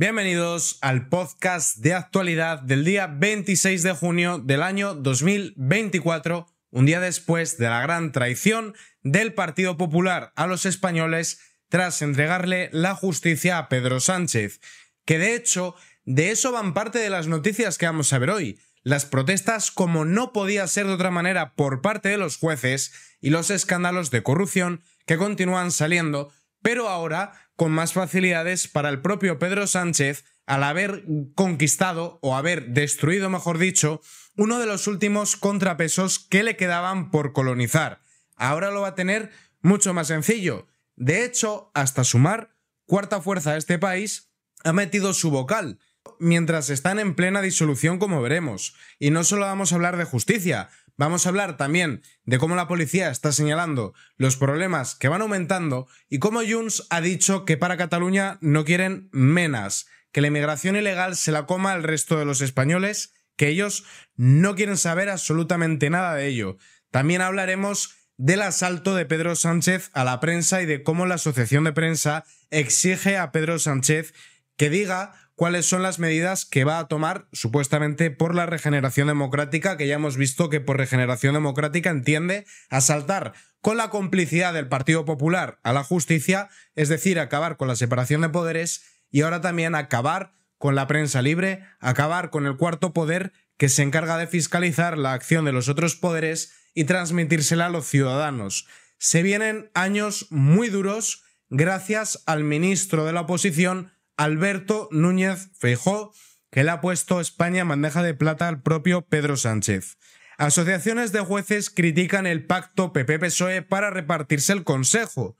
Bienvenidos al podcast de actualidad del día 26 de junio del año 2024, un día después de la gran traición del Partido Popular a los españoles tras entregarle la justicia a Pedro Sánchez. Que de hecho, de eso van parte de las noticias que vamos a ver hoy. Las protestas, como no podía ser de otra manera, por parte de los jueces y los escándalos de corrupción que continúan saliendo, pero ahora con más facilidades para el propio Pedro Sánchez al haber conquistado o haber destruido, mejor dicho, uno de los últimos contrapesos que le quedaban por colonizar. Ahora lo va a tener mucho más sencillo. De hecho, hasta sumar, cuarta fuerza a este país ha metido su vocal, mientras están en plena disolución como veremos. Y no solo vamos a hablar de justicia, Vamos a hablar también de cómo la policía está señalando los problemas que van aumentando y cómo Junts ha dicho que para Cataluña no quieren menas, que la inmigración ilegal se la coma al resto de los españoles, que ellos no quieren saber absolutamente nada de ello. También hablaremos del asalto de Pedro Sánchez a la prensa y de cómo la asociación de prensa exige a Pedro Sánchez que diga cuáles son las medidas que va a tomar supuestamente por la regeneración democrática, que ya hemos visto que por regeneración democrática entiende asaltar con la complicidad del Partido Popular a la justicia, es decir, acabar con la separación de poderes y ahora también acabar con la prensa libre, acabar con el cuarto poder que se encarga de fiscalizar la acción de los otros poderes y transmitírsela a los ciudadanos. Se vienen años muy duros gracias al ministro de la oposición, Alberto Núñez Feijó, que le ha puesto España bandeja de plata al propio Pedro Sánchez. Asociaciones de jueces critican el pacto PP-PSOE para repartirse el Consejo.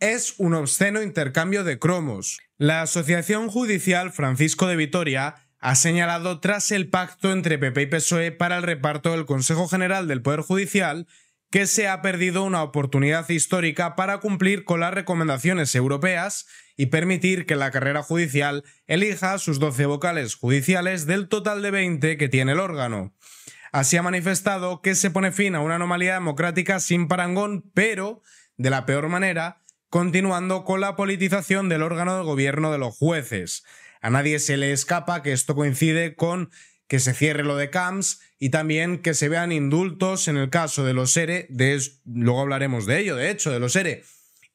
Es un obsceno intercambio de cromos. La Asociación Judicial Francisco de Vitoria ha señalado tras el pacto entre PP y PSOE para el reparto del Consejo General del Poder Judicial que se ha perdido una oportunidad histórica para cumplir con las recomendaciones europeas y permitir que la carrera judicial elija sus 12 vocales judiciales del total de 20 que tiene el órgano. Así ha manifestado que se pone fin a una anomalía democrática sin parangón, pero de la peor manera, continuando con la politización del órgano de gobierno de los jueces. A nadie se le escapa que esto coincide con que se cierre lo de Camps... y también que se vean indultos en el caso de los ERE, de luego hablaremos de ello, de hecho, de los ERE.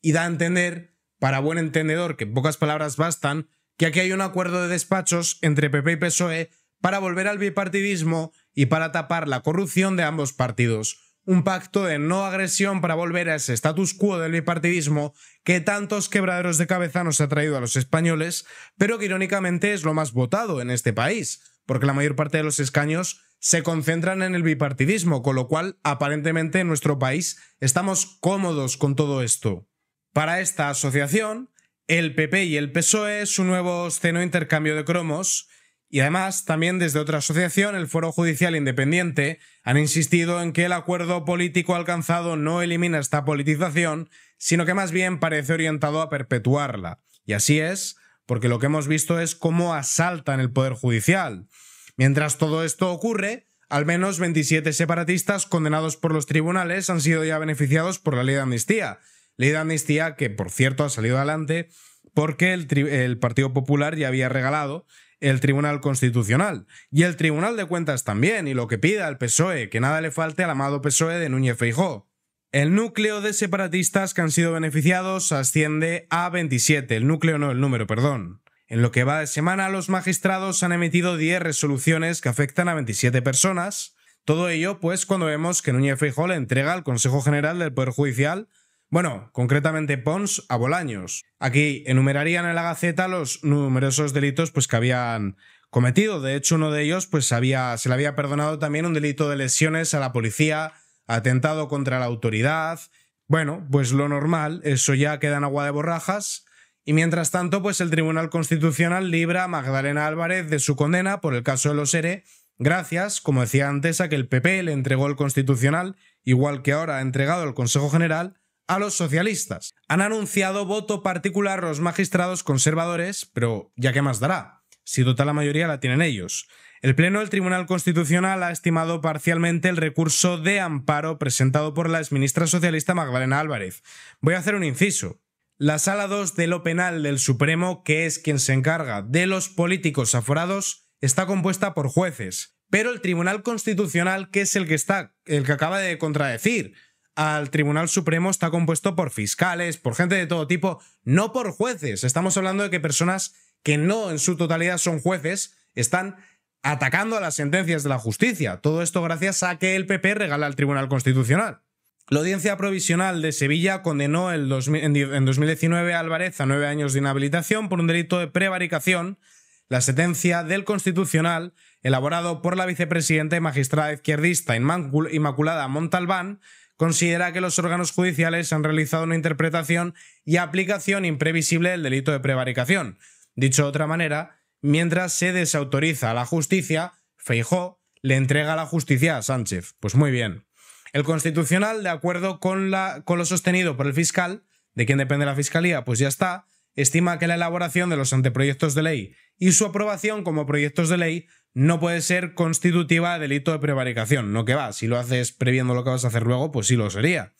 Y da a entender, para buen entendedor, que pocas palabras bastan, que aquí hay un acuerdo de despachos entre PP y PSOE para volver al bipartidismo y para tapar la corrupción de ambos partidos. Un pacto de no agresión para volver a ese status quo del bipartidismo que tantos quebraderos de cabeza nos ha traído a los españoles, pero que irónicamente es lo más votado en este país porque la mayor parte de los escaños se concentran en el bipartidismo, con lo cual aparentemente en nuestro país estamos cómodos con todo esto. Para esta asociación, el PP y el PSOE un nuevo de intercambio de cromos, y además también desde otra asociación, el Foro Judicial Independiente, han insistido en que el acuerdo político alcanzado no elimina esta politización, sino que más bien parece orientado a perpetuarla. Y así es, porque lo que hemos visto es cómo asaltan el Poder Judicial. Mientras todo esto ocurre, al menos 27 separatistas condenados por los tribunales han sido ya beneficiados por la ley de amnistía. Ley de amnistía que, por cierto, ha salido adelante porque el, Partido Popular ya había regalado el Tribunal Constitucional y el Tribunal de Cuentas también, y lo que pida el PSOE, que nada le falte al amado PSOE de Núñez Feijóo. El núcleo de separatistas que han sido beneficiados asciende a 27, el núcleo no el número, perdón. En lo que va de semana, los magistrados han emitido 10 resoluciones que afectan a 27 personas. Todo ello, pues, cuando vemos que Núñez Feijó entrega al Consejo General del Poder Judicial, bueno, concretamente Pons, a Bolaños. Aquí enumerarían en la Gaceta los numerosos delitos pues, que habían cometido. De hecho, uno de ellos pues, se le había perdonado también un delito de lesiones a la policía atentado contra la autoridad. Bueno, pues lo normal, eso ya queda en agua de borrajas. Y mientras tanto, pues el Tribunal Constitucional libra a Magdalena Álvarez de su condena por el caso de los ERE, gracias, como decía antes, a que el PP le entregó el Constitucional, igual que ahora ha entregado el Consejo General, a los socialistas. Han anunciado voto particular los magistrados conservadores, pero ya qué más dará si total la mayoría la tienen ellos. El Pleno del Tribunal Constitucional ha estimado parcialmente el recurso de amparo presentado por la exministra socialista Magdalena Álvarez. Voy a hacer un inciso. La Sala 2 de lo Penal del Supremo, que es quien se encarga de los políticos aforados, está compuesta por jueces. Pero el Tribunal Constitucional, que es el que está, el que acaba de contradecir al Tribunal Supremo, está compuesto por fiscales, por gente de todo tipo, no por jueces. Estamos hablando de que personas que no en su totalidad son jueces, están atacando a las sentencias de la justicia. Todo esto gracias a que el PP regala al Tribunal Constitucional. La audiencia provisional de Sevilla condenó en 2019 a Álvarez a nueve años de inhabilitación por un delito de prevaricación. La sentencia del Constitucional, elaborado por la vicepresidenta y magistrada izquierdista Inmaculada Montalbán, considera que los órganos judiciales han realizado una interpretación y aplicación imprevisible del delito de prevaricación, Dicho de otra manera, mientras se desautoriza a la justicia, Feijó le entrega la justicia a Sánchez. Pues muy bien. El Constitucional, de acuerdo con, la, con lo sostenido por el fiscal, de quien depende la Fiscalía, pues ya está, estima que la elaboración de los anteproyectos de ley y su aprobación como proyectos de ley no puede ser constitutiva de delito de prevaricación. No que va, si lo haces previendo lo que vas a hacer luego, pues sí lo sería.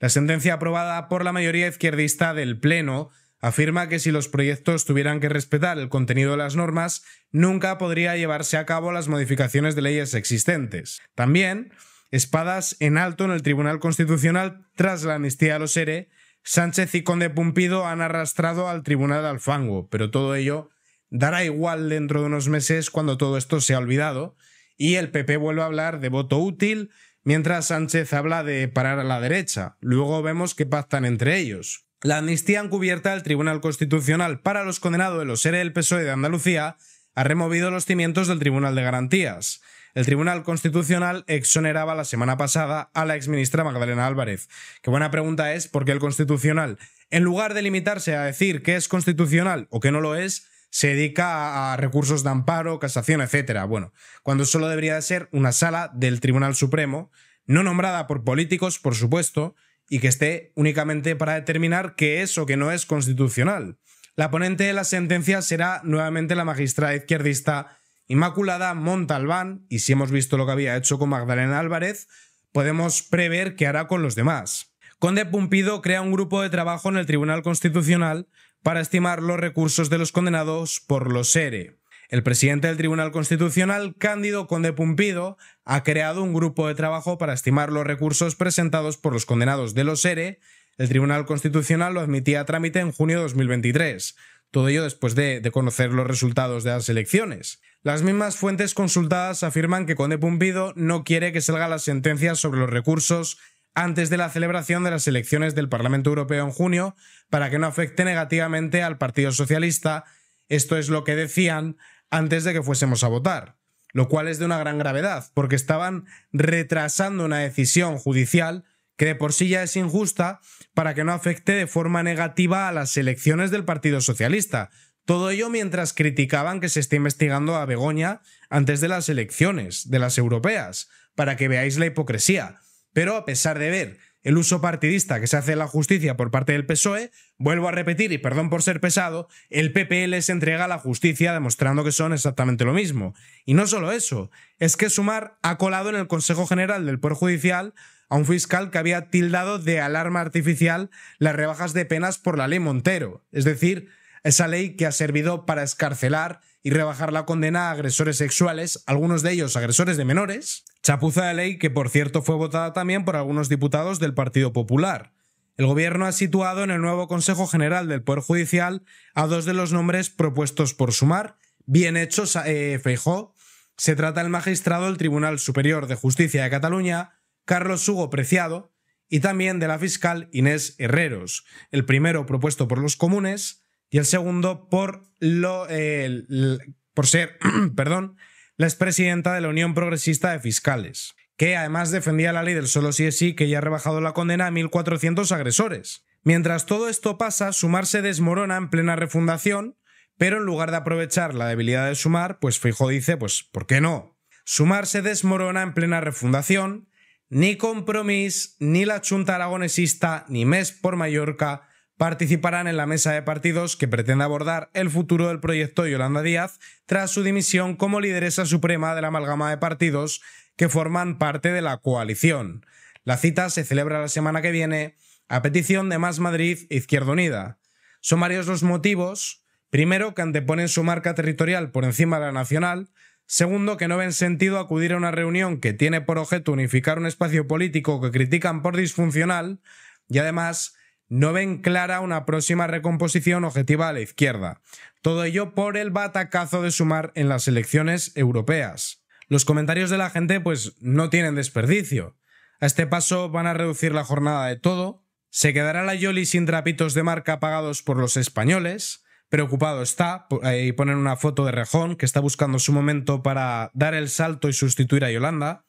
La sentencia aprobada por la mayoría izquierdista del Pleno afirma que si los proyectos tuvieran que respetar el contenido de las normas, nunca podría llevarse a cabo las modificaciones de leyes existentes. También, espadas en alto en el Tribunal Constitucional tras la amnistía de los ERE, Sánchez y Conde Pumpido han arrastrado al Tribunal al fango, pero todo ello dará igual dentro de unos meses cuando todo esto se ha olvidado y el PP vuelve a hablar de voto útil, mientras Sánchez habla de parar a la derecha. Luego vemos qué pactan entre ellos. La amnistía encubierta del Tribunal Constitucional para los condenados de los ERE del PSOE de Andalucía ha removido los cimientos del Tribunal de Garantías. El Tribunal Constitucional exoneraba la semana pasada a la exministra Magdalena Álvarez. Qué buena pregunta es por qué el Constitucional, en lugar de limitarse a decir que es constitucional o que no lo es, se dedica a recursos de amparo, casación, etcétera. Bueno, cuando solo debería de ser una sala del Tribunal Supremo, no nombrada por políticos, por supuesto, y que esté únicamente para determinar qué es o qué no es constitucional. La ponente de la sentencia será nuevamente la magistrada izquierdista Inmaculada Montalbán, y si hemos visto lo que había hecho con Magdalena Álvarez, podemos prever qué hará con los demás. Conde Pumpido crea un grupo de trabajo en el Tribunal Constitucional para estimar los recursos de los condenados por los ERE. El presidente del Tribunal Constitucional, Cándido Conde Pumpido, ha creado un grupo de trabajo para estimar los recursos presentados por los condenados de los ERE. El Tribunal Constitucional lo admitía a trámite en junio de 2023. Todo ello después de, conocer los resultados de las elecciones. Las mismas fuentes consultadas afirman que Conde Pumpido no quiere que salga la sentencia sobre los recursos antes de la celebración de las elecciones del Parlamento Europeo en junio para que no afecte negativamente al Partido Socialista. Esto es lo que decían antes de que fuésemos a votar, lo cual es de una gran gravedad, porque estaban retrasando una decisión judicial que de por sí ya es injusta para que no afecte de forma negativa a las elecciones del Partido Socialista. Todo ello mientras criticaban que se esté investigando a Begoña antes de las elecciones, de las europeas, para que veáis la hipocresía. Pero a pesar de ver el uso partidista que se hace de la justicia por parte del PSOE, vuelvo a repetir, y perdón por ser pesado, el PP les entrega a la justicia demostrando que son exactamente lo mismo. Y no solo eso, es que Sumar ha colado en el Consejo General del Poder Judicial a un fiscal que había tildado de alarma artificial las rebajas de penas por la ley Montero, es decir, esa ley que ha servido para escarcelar y rebajar la condena a agresores sexuales, algunos de ellos agresores de menores, Chapuza de ley que, por cierto, fue votada también por algunos diputados del Partido Popular. El Gobierno ha situado en el nuevo Consejo General del Poder Judicial a dos de los nombres propuestos por Sumar. Bien hechos, eh, Se trata del magistrado del Tribunal Superior de Justicia de Cataluña, Carlos Hugo Preciado, y también de la fiscal Inés Herreros, el primero propuesto por los comunes y el segundo por, lo, por ser, perdón, la expresidenta de la Unión Progresista de Fiscales, que además defendía la ley del solo sí es sí que ya ha rebajado la condena a 1.400 agresores. Mientras todo esto pasa, Sumar se desmorona en plena refundación, pero en lugar de aprovechar la debilidad de Sumar, pues Fijo dice, pues, ¿por qué no? Sumar se desmorona en plena refundación, ni Compromís, ni la chunta Aragonesista, ni MES por Mallorca, participarán en la mesa de partidos que pretende abordar el futuro del proyecto Yolanda Díaz tras su dimisión como lideresa suprema de la amalgama de partidos que forman parte de la coalición. La cita se celebra la semana que viene a petición de Más Madrid e Izquierda Unida. Son varios los motivos. Primero, que anteponen su marca territorial por encima de la nacional. Segundo, que no ven sentido acudir a una reunión que tiene por objeto unificar un espacio político que critican por disfuncional. Y además, no ven clara una próxima recomposición objetiva a la izquierda. Todo ello por el batacazo de sumar en las elecciones europeas. Los comentarios de la gente pues no tienen desperdicio. A este paso van a reducir la jornada de todo, se quedará la Yoli sin trapitos de marca pagados por los españoles, preocupado está, y ponen una foto de Rejón que está buscando su momento para dar el salto y sustituir a Yolanda.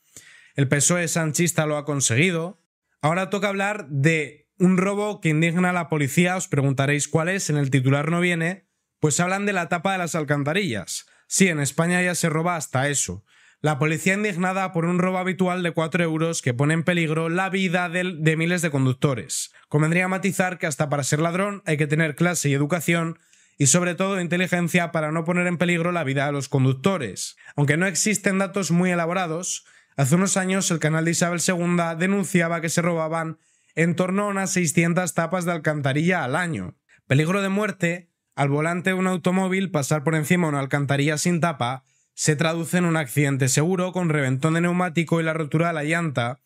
El PSOE sanchista lo ha conseguido. Ahora toca hablar de un robo que indigna a la policía, os preguntaréis cuál es, en el titular no viene, pues hablan de la tapa de las alcantarillas. Sí, en España ya se roba hasta eso. La policía indignada por un robo habitual de 4 euros que pone en peligro la vida de, miles de conductores. Convendría matizar que hasta para ser ladrón hay que tener clase y educación y sobre todo inteligencia para no poner en peligro la vida de los conductores. Aunque no existen datos muy elaborados, hace unos años el canal de Isabel II denunciaba que se robaban en torno a unas 600 tapas de alcantarilla al año. Peligro de muerte, al volante de un automóvil pasar por encima de una alcantarilla sin tapa se traduce en un accidente seguro con reventón de neumático y la rotura de la llanta,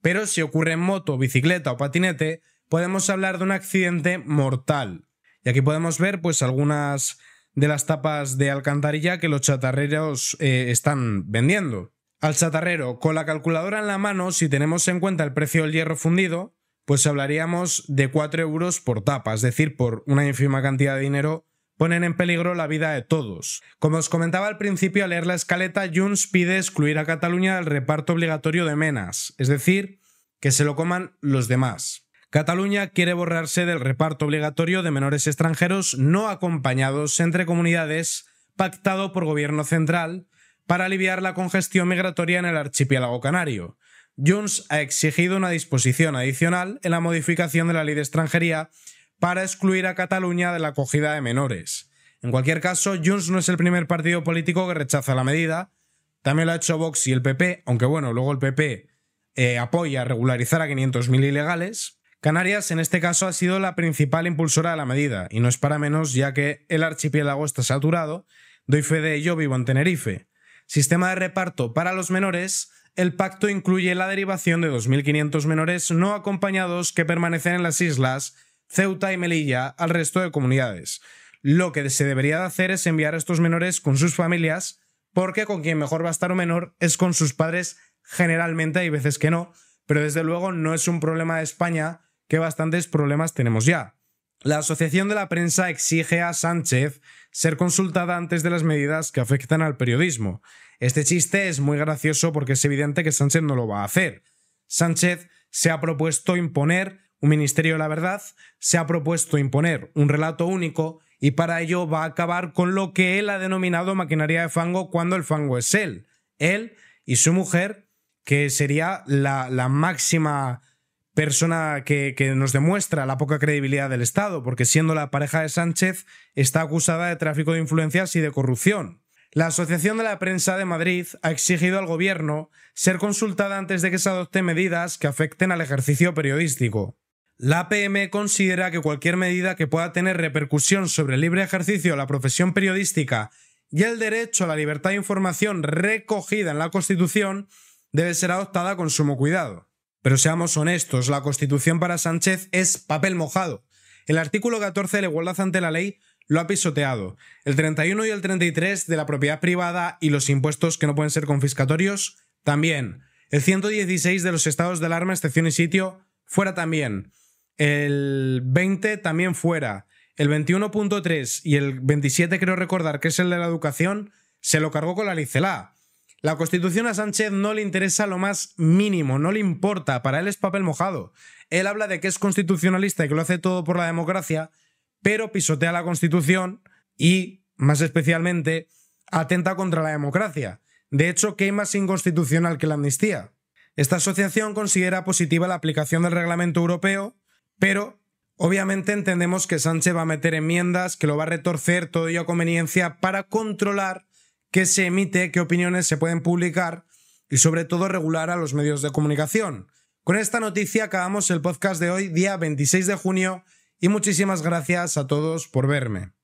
pero si ocurre en moto, bicicleta o patinete, podemos hablar de un accidente mortal. Y aquí podemos ver pues algunas de las tapas de alcantarilla que los chatarreros eh, están vendiendo. Al chatarrero, con la calculadora en la mano, si tenemos en cuenta el precio del hierro fundido, pues hablaríamos de 4 euros por tapa, es decir, por una ínfima cantidad de dinero ponen en peligro la vida de todos. Como os comentaba al principio al leer la escaleta, Junts pide excluir a Cataluña del reparto obligatorio de menas, es decir, que se lo coman los demás. Cataluña quiere borrarse del reparto obligatorio de menores extranjeros no acompañados entre comunidades pactado por gobierno central para aliviar la congestión migratoria en el archipiélago canario, Junts ha exigido una disposición adicional en la modificación de la ley de extranjería para excluir a Cataluña de la acogida de menores. En cualquier caso, Junts no es el primer partido político que rechaza la medida. También lo ha hecho Vox y el PP, aunque bueno, luego el PP eh, apoya regularizar a 500.000 ilegales. Canarias, en este caso, ha sido la principal impulsora de la medida, y no es para menos ya que el archipiélago está saturado. Doy fe de ello, vivo en Tenerife. Sistema de reparto para los menores el pacto incluye la derivación de 2.500 menores no acompañados que permanecen en las islas Ceuta y Melilla al resto de comunidades. Lo que se debería de hacer es enviar a estos menores con sus familias, porque con quien mejor va a estar un menor es con sus padres generalmente, hay veces que no, pero desde luego no es un problema de España, que bastantes problemas tenemos ya. La Asociación de la Prensa exige a Sánchez ser consultada antes de las medidas que afectan al periodismo. Este chiste es muy gracioso porque es evidente que Sánchez no lo va a hacer. Sánchez se ha propuesto imponer un Ministerio de la Verdad, se ha propuesto imponer un relato único y para ello va a acabar con lo que él ha denominado maquinaria de fango cuando el fango es él. Él y su mujer, que sería la, máxima persona que, nos demuestra la poca credibilidad del Estado, porque siendo la pareja de Sánchez está acusada de tráfico de influencias y de corrupción. La Asociación de la Prensa de Madrid ha exigido al Gobierno ser consultada antes de que se adopten medidas que afecten al ejercicio periodístico. La APM considera que cualquier medida que pueda tener repercusión sobre el libre ejercicio de la profesión periodística y el derecho a la libertad de información recogida en la Constitución debe ser adoptada con sumo cuidado. Pero seamos honestos, la Constitución para Sánchez es papel mojado. El artículo 14 de la igualdad ante la ley lo ha pisoteado. El 31 y el 33 de la propiedad privada y los impuestos que no pueden ser confiscatorios, también. El 116 de los estados del arma excepción y sitio, fuera también. El 20 también fuera. El 21.3 y el 27 creo recordar que es el de la educación, se lo cargó con la licelá. La Constitución a Sánchez no le interesa lo más mínimo, no le importa, para él es papel mojado. Él habla de que es constitucionalista y que lo hace todo por la democracia, pero pisotea la Constitución y, más especialmente, atenta contra la democracia. De hecho, ¿qué hay más inconstitucional que la amnistía? Esta asociación considera positiva la aplicación del reglamento europeo, pero obviamente entendemos que Sánchez va a meter enmiendas, que lo va a retorcer todo ello a conveniencia para controlar qué se emite, qué opiniones se pueden publicar y sobre todo regular a los medios de comunicación. Con esta noticia acabamos el podcast de hoy, día 26 de junio y muchísimas gracias a todos por verme.